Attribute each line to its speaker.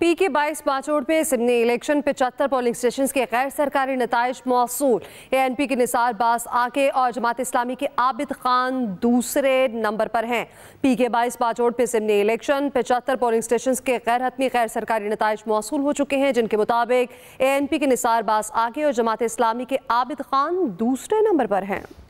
Speaker 1: P के बाईस पाँचोड़ पे सिमनी इलेक्शन पचहत्तर पोलिंग स्टेशन के गैर सरकारी नतज मौसू ए एन पी के निसार बास आके और जमात इस्लामी के आबिद खान दूसरे नंबर पर हैं पी के बाईस पाँचोड़ पे सिमनी इलेक्शन पचहत्तर पोलिंग स्टेशन के गैर हतमी गैर सरकारी नतज मौसू हो चुके हैं जिनके मुताबिक ए एन पी के निसार बास आके और जमात इस्लामी के आबिद खान दूसरे नंबर पर हैं